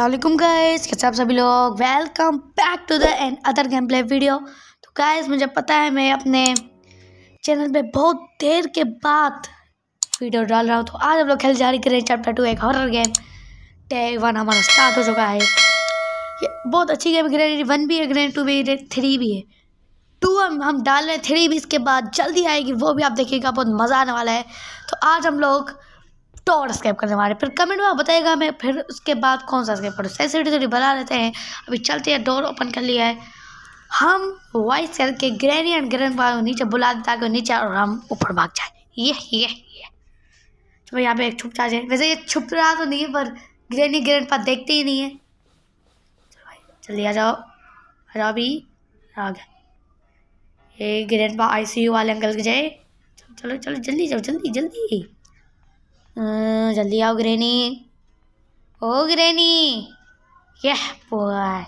Aslam guys कैसे आप सभी लोग welcome back to the Android game play video तो गाइस मुझे पता है मैं अपने चैनल पे बहुत देर के बाद वीडियो डाल रहा हूँ तो आज हम लोग खेल जारी करें चैप्टर टू एक हॉरर गेम डे वन हमारा स्टार्ट हो चुका है ये बहुत अच्छी गेम ग्रेड वन भी है ग्रेड टू भी ग्रेड थ्री भी है टू हम हम डाल रहे हैं थ्री भी इसके बाद जल्दी आएगी वो भी आप देखिएगा बहुत मज़ा आने वाला है तो आज हम लोग तो और स्कैप करने वाले फिर कमेंट में आप बताइएगा हमें फिर उसके बाद कौन सा स्कैप करूँ सीढ़ी तो थोड़ी बना लेते हैं अभी चलते हैं डोर ओपन कर लिया है हम वॉइस करके ग्रैनी एंड ग्रैंड को नीचे बुला दें ताकि नीचे और हम ऊपर भाग जाए ये ये ये तो यहाँ पे एक छुप जा जाए वैसे ये छुप रहा तो नहीं है पर ग्रैनी ग्रैंड पा देखते ही नहीं है चलिए आ जाओ आ जाओ अभी आ गया ये ग्रैंड पा आई वाले अंकल के जाए चलो चलो जल्दी जाओ जल्दी जल्दी हम्म, जल्दी आओ ग्रेनी ओ ग्रेनी यह बॉय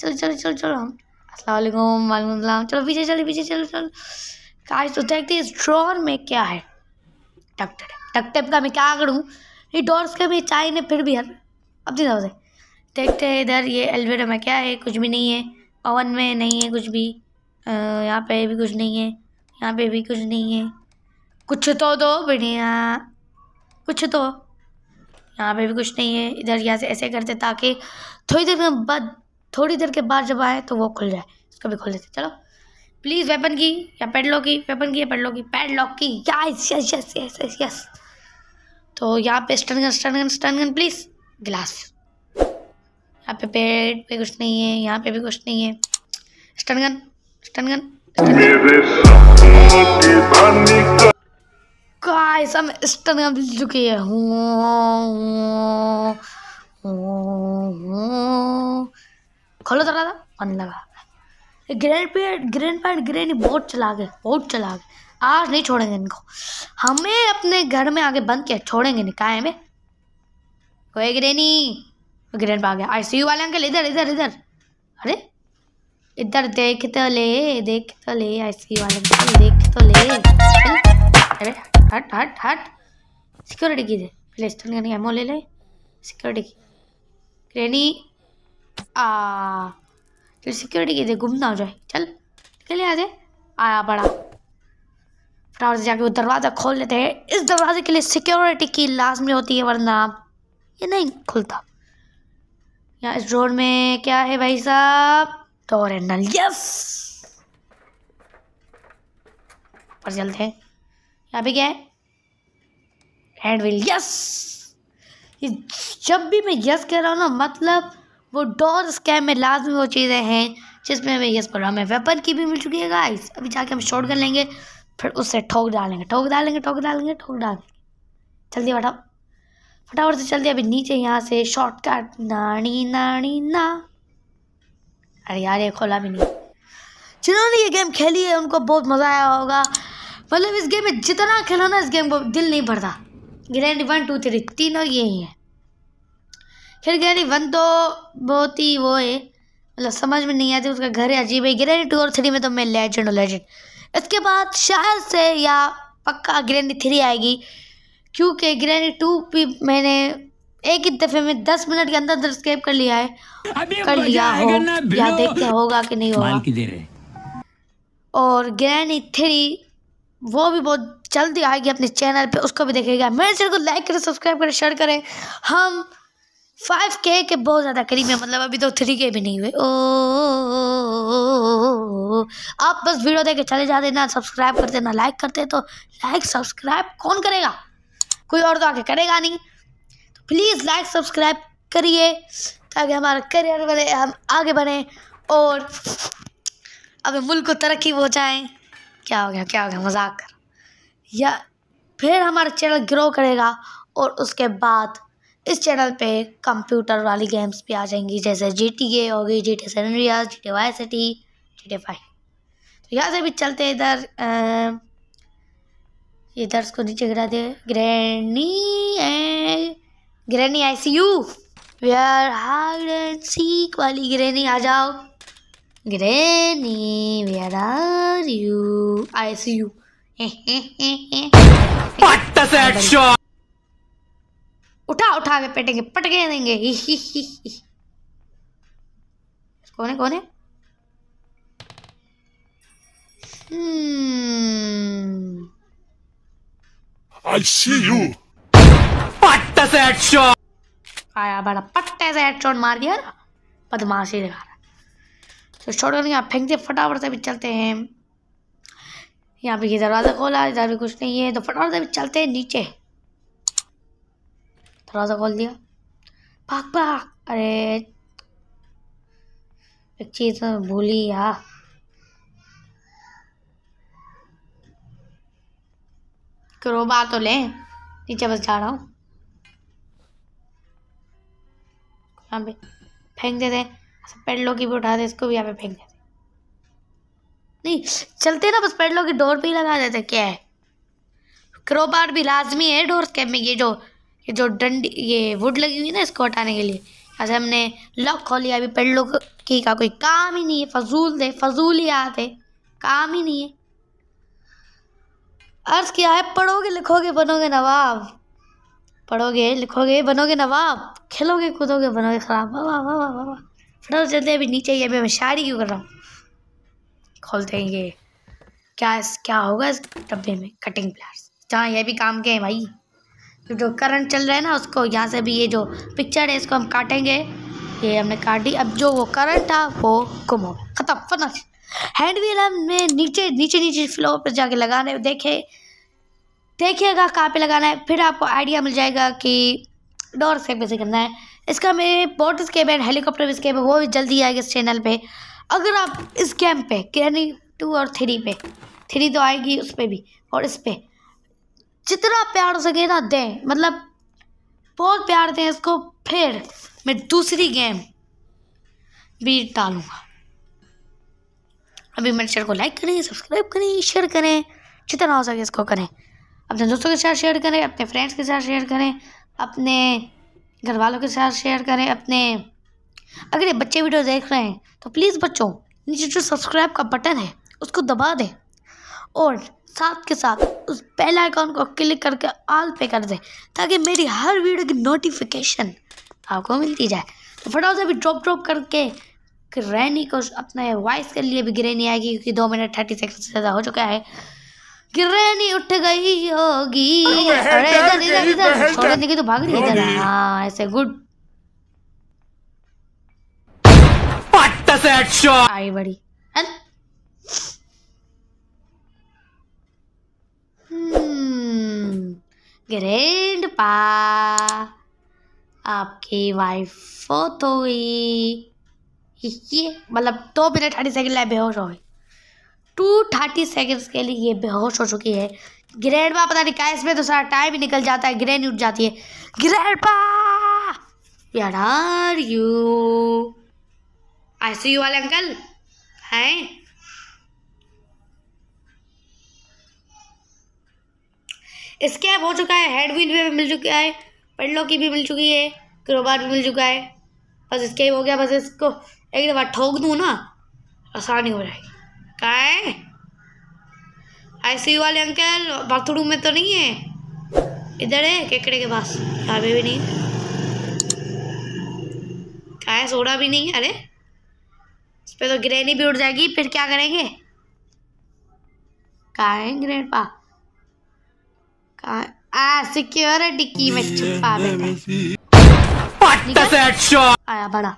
चलो चलो चलो चलो हम असलम वालेकुम चलो पीछे चलो पीछे चलो चलो काश तो देखते इस ड्रॉर में क्या है टक टक टक का मैं क्या करूँ ये डोर्स का भी चाय ने फिर भी हर अब तरफ से देखते हैं इधर ये एलवेरा में क्या है कुछ भी नहीं है ओवन में नहीं है कुछ भी यहाँ पे भी कुछ नहीं है यहाँ पे भी कुछ नहीं है कुछ तो दो बढ़िया कुछ तो यहाँ पे भी कुछ नहीं है इधर यहाँ से ऐसे करते ताकि थोड़ी देर के बाद थोड़ी देर के बाद जब आए तो वो खुल जाए इसको भी खोल देते चलो प्लीज़ वेपन की या पेडलॉ की वेपन की या पेडलॉ की पेडलॉक की या yes yes yes yes yes तो यहाँ पे stun gun stun gun stun gun please गिलास यहाँ पे पेड़ पे कुछ नहीं है यहाँ पे भी कुछ नहीं है stun gun stun gun, stun gun. Guys हम इस तरह मिल चुके हैं खोलो तो था मन लगा grand pad grand pad grand बहुत चला गए बहुत चला गए आज नहीं छोड़ेंगे इनको हमें अपने घर में आगे बंद किया छोड़ेंगे नहीं काहे में कोई ग्रेनी ग्रैंड आ गया आई सी यू वाले अंकल इधर इधर इधर अरे इधर देख तो ले देख तो ले आई सी यू वाले अंकल देख तो ले अरे हट हट हट सिक्योरिटी की दे पहले स्टन एमओ ले ले सिक्योरिटी की रेनी आ चल सिक्योरिटी की दे गुम ना हो जाए चल निकल आ जाए आया बड़ा फटाफट से जाके वो दरवाज़ा खोल लेते हैं इस दरवाजे के लिए सिक्योरिटी की लाजमी होती है वरना ये नहीं खुलता यहाँ इस रोड में क्या है भाई साहब डोर यस पर चलते हैं यहाँ पे क्या है हैंड विल यस जब भी मैं यस कह रहा हूँ ना मतलब वो डोर स्कैम में लाजमी वो चीज़ें हैं जिसमें मैं यस कर रहा हमें वेपन की भी मिल चुकी है गाइस अभी जाके हम शॉर्ट कर लेंगे फिर उससे ठोक डालेंगे ठोक डालेंगे ठोक डालेंगे ठोक डालेंगे जल्दी बैठा फटाफट से जल्दी अभी नीचे यहाँ से शॉर्टकट नानी नानी ना अरे यार ये खोला भी नहीं जिन्होंने ये गेम खेली है उनको बहुत मज़ा आया होगा मतलब इस गेम में जितना खेलो ना इस गेम को दिल नहीं भरता ग्रैंड वन टू थ्री तीनों यही है फिर ग्रैंड वन तो बहुत ही वो है मतलब समझ में नहीं आती उसका घर है अजीब है ग्रैंड टू और थ्री में तो मैं लेजेंड और लेजेंड इसके बाद शायद से या पक्का ग्रैंड थ्री आएगी क्योंकि ग्रैंड टू भी मैंने एक ही दफ़े में दस मिनट के अंदर अंदर स्केप कर लिया है कर लिया हो या देखते होगा कि नहीं होगा और ग्रैंड थ्री वो भी बहुत जल्दी आएगी अपने चैनल पे उसको भी देखेगा मेरे चैनल को लाइक करें सब्सक्राइब करें शेयर करें हम फाइव के के बहुत ज़्यादा करीब है मतलब अभी तो थ्री के भी नहीं हुए ओ आप बस वीडियो देख के चले जाते ना सब्सक्राइब करते ना लाइक करते तो लाइक सब्सक्राइब कौन करेगा कोई और तो आके करेगा नहीं तो प्लीज़ लाइक सब्सक्राइब करिए ताकि हमारा करियर बने हम आगे बढ़ें और अब मुल्क को तरक्की हो जाए क्या हो गया क्या हो गया मजाक कर या फिर हमारा चैनल ग्रो करेगा और उसके बाद इस चैनल पे कंप्यूटर वाली गेम्स भी आ जाएंगी जैसे जी टी ए होगी जी टी सेवन रियाज G T Vice City G T five तो यहाँ से भी चलते इधर इधर उसको नीचे गिरा दे Granny Granny I see you are hide and seek वाली ग्रैनी आ जाओ Granny, where are you? I see you. What the headshot? उठा उठा के पेटेंगे पटके देंगे ही ही ही ही। कौन है कौन है आई सी यू पट्टे से एक्शन आया बड़ा पट्टे से एक्शन मार दिया बदमाशी दिखा रहा तो शॉर्ट करके यहाँ फेंक फटाफट से भी चलते हैं यहाँ पे ये दरवाज़ा खोला इधर भी कुछ नहीं है तो फटाफट से भी चलते हैं नीचे दरवाज़ा खोल दिया भाग भाग अरे एक चीज़ तो भूली यार हाँ। बात तो लें नीचे बस जा रहा हूँ यहाँ पे फेंक देते हैं अच्छा, पेडलो की भी उठा दे इसको भी यहाँ पे फेंक देते नहीं चलते ना बस पेडलो की डोर पे ही लगा देते क्या है क्रोबार भी लाजमी है डोर स्कैप में ये जो ये जो डंडी ये वुड लगी हुई है ना इसको हटाने के लिए ऐसे हमने लॉक खोल लिया अभी पेडलो की का कोई काम ही नहीं है फजूल दे ही आते काम ही नहीं है अर्ज किया है पढ़ोगे लिखोगे बनोगे नवाब पढ़ोगे लिखोगे बनोगे नवाब खेलोगे कूदोगे बनोगे खराब वाह वाह वाह वाह वाह फटाफट चलते अभी नीचे ये मैं शायरी क्यों कर रहा हूँ खोलते हैं ये क्या क्या होगा इस डब्बे में कटिंग प्लेयर्स जहाँ ये भी काम के हैं भाई तो जो करंट चल रहा है ना उसको यहाँ से भी ये जो पिक्चर है इसको हम काटेंगे ये हमने काट दी अब जो वो करंट था वो गुम हो गया ख़त्म फना हैंड व्हील हमने नीचे नीचे नीचे फ्लोर पर जाके लगाने देखे देखिएगा कहाँ पे लगाना है फिर आपको आइडिया मिल जाएगा कि डोर से कैसे करना है इसका मेरे boat scam and helicopter scam है वो भी जल्दी आएगा इस चैनल पे अगर आप इस गैम पे कैनी टू और थ्री पे थ्री तो आएगी उस पर भी और इस पर जितना प्यार हो सके ना दें मतलब बहुत प्यार दें इसको फिर मैं दूसरी गेम भी डालूँगा अभी मेरे चैनल को लाइक करें सब्सक्राइब करें शेयर करें जितना हो सके इसको करें अपने दोस्तों के साथ शेयर करें अपने फ्रेंड्स के साथ शेयर करें अपने घर वालों के साथ शेयर करें अपने अगर ये बच्चे वीडियो देख रहे हैं तो प्लीज़ बच्चों नीचे जो सब्सक्राइब का बटन है उसको दबा दें और साथ के साथ उस बेल आइकॉन को क्लिक करके ऑल पे कर दें ताकि मेरी हर वीडियो की नोटिफिकेशन आपको मिलती जाए तो फटाफट से भी ड्रॉप ड्रॉप करके ग्रैनी को अपने वॉइस के लिए भी ग्रैनी आएगी क्योंकि दो मिनट थर्टी सेकंड से ज़्यादा हो चुका है किरणी उठ गई होगी अरे इधर इधर इधर छोड़ देंगे तो भाग नहीं जाना हाँ ऐसे गुड पट्टा से अच्छा आई बड़ी ग्रैंड पा आपकी वाइफ तो ही मतलब दो मिनट अड़ी सेकंड लाए बेहोश हो गई टू थर्टी सेकेंड्स के लिए ये बेहोश हो चुकी है ग्रैंड पा पता नहीं क्या इसमें तो सारा टाइम ही निकल जाता है ग्रैंड उठ जाती है ग्रैंड पा यार are you I see you वाले अंकल हैं स्कैब हो चुका है हेडविन भी मिल चुका है पंडलों की भी मिल चुकी है क्रोबार भी मिल चुका है बस इसके हो गया बस इसको एक दफ़ा ठोक दूँ ना आसानी हो जाएगी का है आईसीयू वाले अंकल बाथरूम में तो नहीं है इधर है केकड़े के पास यहाँ पे भी नहीं का है सोडा भी नहीं अरे इस पर तो ग्रेनी भी उड़ जाएगी फिर क्या करेंगे कहाँ है ग्रेन पा कहाँ सिक्योरिटी की में छुपा बेटा आया बड़ा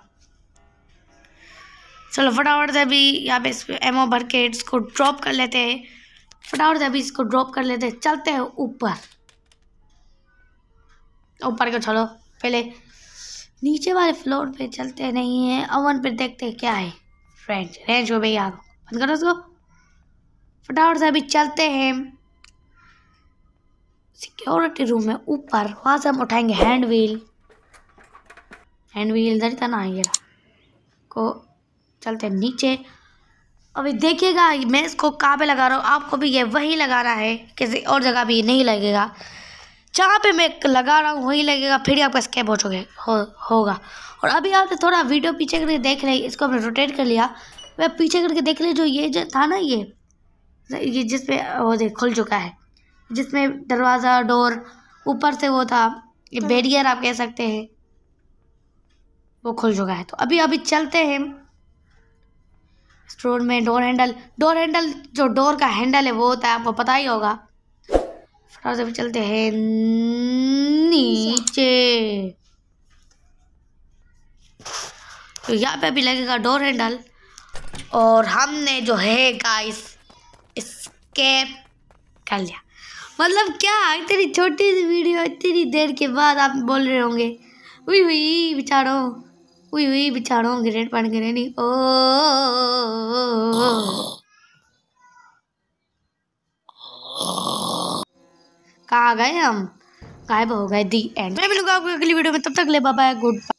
चलो फटाफट से अभी यहाँ पे एमओ भर के इसको ड्रॉप कर लेते हैं फटाफट से अभी इसको ड्रॉप कर लेते हैं चलते हैं ऊपर ऊपर को चलो पहले नीचे वाले फ्लोर पे चलते नहीं है अवन पे देखते हैं क्या है रेंज रेंज हो भैया बंद करो उसको फटाफट से अभी चलते हैं सिक्योरिटी रूम में ऊपर वहाँ से हम उठाएंगे हैंड व्हील हैंड व्हील इधर था ना ये को चलते हैं नीचे अभी देखिएगा मैं इसको कहाँ पे लगा रहा हूँ आपको भी ये वही लगाना है किसी और जगह भी नहीं लगेगा जहाँ पे मैं लगा रहा हूँ वही लगेगा फिर आपका स्केप हो चुके हो होगा और अभी आपने थोड़ा वीडियो पीछे करके देख रहे इसको हमने रोटेट कर लिया मैं पीछे करके देख ले जो ये जो था ना ये ये जिसमें वो देख खुल चुका है जिसमें दरवाज़ा डोर ऊपर से वो था ये बैरियर आप कह सकते हैं वो खुल चुका है तो अभी अभी चलते हैं स्टोर में डोर हैंडल डोर हैंडल जो डोर का हैंडल है वो होता है आपको पता ही होगा फटाफट से चलते हैं नीचे तो यहाँ पे भी लगेगा डोर हैंडल और हमने जो है गाइस इसके कर लिया मतलब क्या इतनी छोटी सी वीडियो इतनी देर के बाद आप बोल रहे होंगे वही वही बिचारो हुई हुई बिछाड़ो ग्रेट पान गिरे नी ओ कहाँ गए हम गायब हो गए दी एंड मैं मिलूंगा आपको अगली वीडियो में तब तक ले बाबा गुड बाय